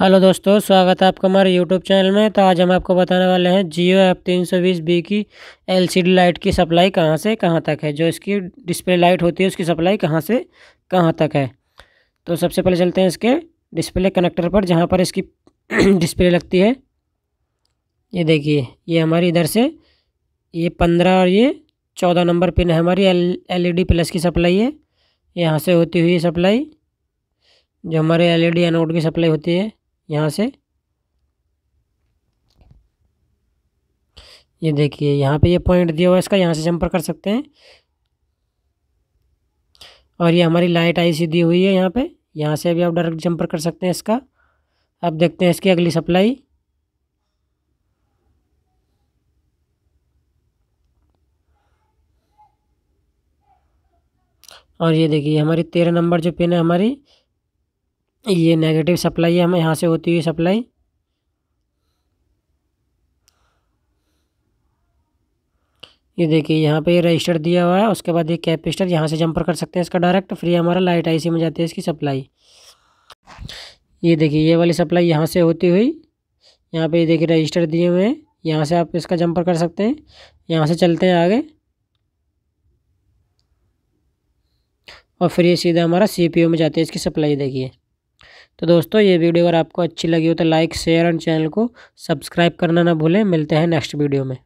hello दोस्तों स्वागत है आपका हमारे यूट्यूब चैनल में तो आज हम आपको बताने वाले हैं जियो एप तीन सौ बीस बी की एलसीडी लाइट की सप्लाई कहाँ से कहाँ तक है जो इसकी डिस्प्ले लाइट होती है उसकी सप्लाई कहाँ से कहाँ तक है तो सबसे पहले चलते हैं इसके डिस्प्ले कनेक्टर पर जहाँ पर इसकी डिस्प्ले लगती है ये देखिए ये हमारी इधर से ये पंद्रह और ये चौदह नंबर पिन है हमारी एल एलईडी प्लस की सप्लाई है यहाँ से होती हुई सप्लाई जो हमारे एलईडी एनोड e की सप्लाई होती है यहाँ से ये देखिए यहाँ पे ये पॉइंट दिया हुआ है इसका यहाँ से जंपर कर सकते हैं और ये हमारी लाइट आईसी दी हुई है यहाँ पे यहाँ से भी आप डायरेक्ट जंपर कर सकते हैं इसका अब देखते हैं इसकी अगली सप्लाई और ये देखिए हमारी तेरह नंबर जो पिन है हमारी ये नेगेटिव सप्लाई है हमें यहाँ से होती हुई सप्लाई ये देखिए यहाँ पे ये रजिस्टर दिया हुआ है उसके बाद ये कैपेसिटर यहाँ से जंपर कर सकते हैं इसका डायरेक्ट फ्री हमारा लाइट आईसी में जाती है इसकी सप्लाई ये देखिए ये वाली सप्लाई यहाँ से होती हुई यहाँ पे ये देखिए रजिस्टर दिए हुए हैं यहाँ से आप इसका जंपर कर सकते हैं यहाँ से चलते हैं आगे और फिर ये सीधा हमारा सी में जाती है इसकी सप्लाई देखिए तो दोस्तों ये वीडियो अगर आपको अच्छी लगी हो तो लाइक शेयर एंड चैनल को सब्सक्राइब करना ना भूलें मिलते हैं नेक्स्ट वीडियो में